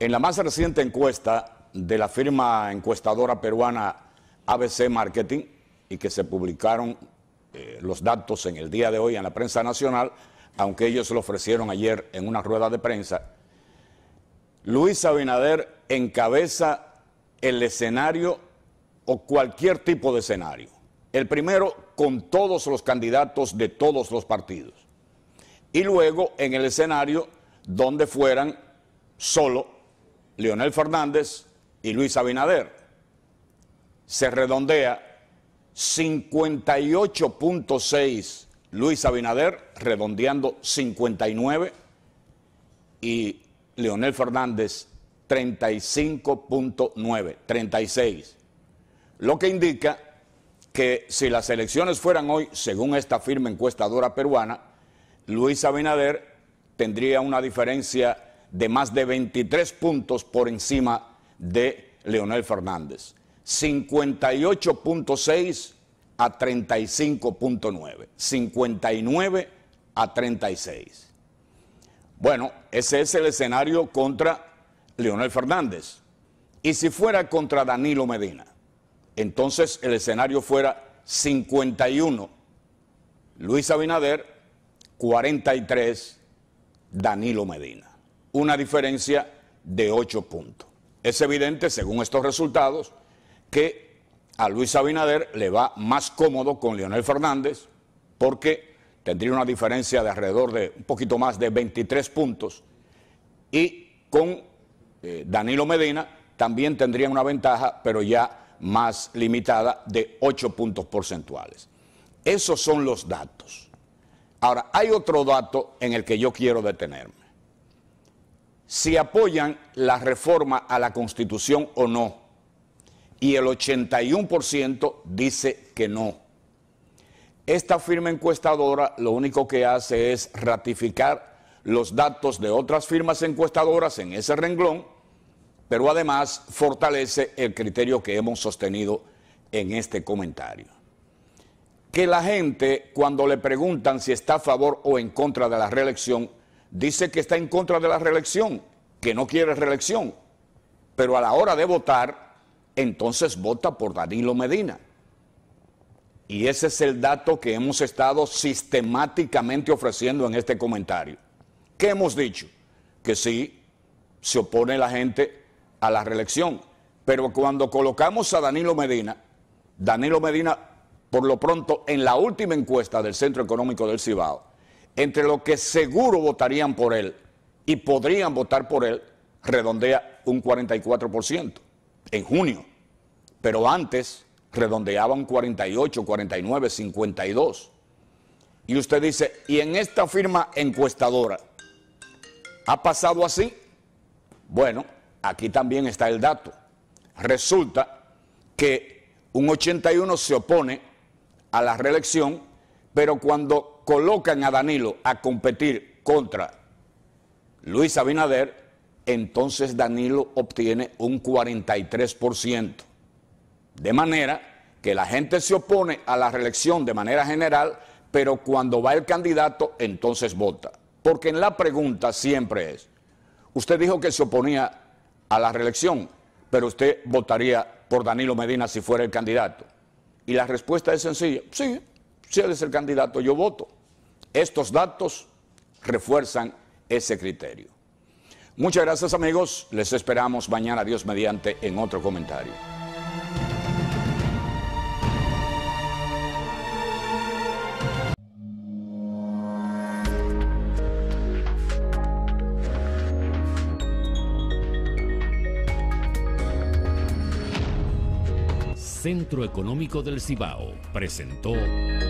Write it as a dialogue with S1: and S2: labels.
S1: En la más reciente encuesta de la firma encuestadora peruana ABC Marketing, y que se publicaron eh, los datos en el día de hoy en la prensa nacional, aunque ellos lo ofrecieron ayer en una rueda de prensa, Luis Abinader encabeza el escenario o cualquier tipo de escenario. El primero con todos los candidatos de todos los partidos. Y luego en el escenario donde fueran solo Leonel Fernández y Luis Abinader. Se redondea 58.6 Luis Abinader, redondeando 59, y Leonel Fernández 35.9, 36. Lo que indica que si las elecciones fueran hoy, según esta firme encuestadora peruana, Luis Abinader tendría una diferencia de más de 23 puntos por encima de Leonel Fernández. 58.6 a 35.9. 59 a 36. Bueno, ese es el escenario contra Leonel Fernández. Y si fuera contra Danilo Medina, entonces el escenario fuera 51, Luis Abinader, 43, Danilo Medina una diferencia de 8 puntos. Es evidente, según estos resultados, que a Luis Abinader le va más cómodo con Leonel Fernández porque tendría una diferencia de alrededor de un poquito más de 23 puntos y con eh, Danilo Medina también tendría una ventaja, pero ya más limitada, de 8 puntos porcentuales. Esos son los datos. Ahora, hay otro dato en el que yo quiero detenerme si apoyan la reforma a la constitución o no. Y el 81% dice que no. Esta firma encuestadora lo único que hace es ratificar los datos de otras firmas encuestadoras en ese renglón, pero además fortalece el criterio que hemos sostenido en este comentario. Que la gente, cuando le preguntan si está a favor o en contra de la reelección, dice que está en contra de la reelección, que no quiere reelección, pero a la hora de votar, entonces vota por Danilo Medina. Y ese es el dato que hemos estado sistemáticamente ofreciendo en este comentario. ¿Qué hemos dicho? Que sí, se opone la gente a la reelección, pero cuando colocamos a Danilo Medina, Danilo Medina, por lo pronto, en la última encuesta del Centro Económico del Cibao, entre lo que seguro votarían por él y podrían votar por él, redondea un 44% en junio, pero antes redondeaba un 48, 49, 52. Y usted dice, ¿y en esta firma encuestadora ha pasado así? Bueno, aquí también está el dato. Resulta que un 81 se opone a la reelección, pero cuando colocan a Danilo a competir contra Luis Abinader, entonces Danilo obtiene un 43%. De manera que la gente se opone a la reelección de manera general, pero cuando va el candidato, entonces vota. Porque en la pregunta siempre es, usted dijo que se oponía a la reelección, pero usted votaría por Danilo Medina si fuera el candidato. Y la respuesta es sencilla, sí, si él es el candidato, yo voto. Estos datos refuerzan ese criterio. Muchas gracias amigos, les esperamos mañana, Dios mediante, en otro comentario. Centro Económico del Cibao presentó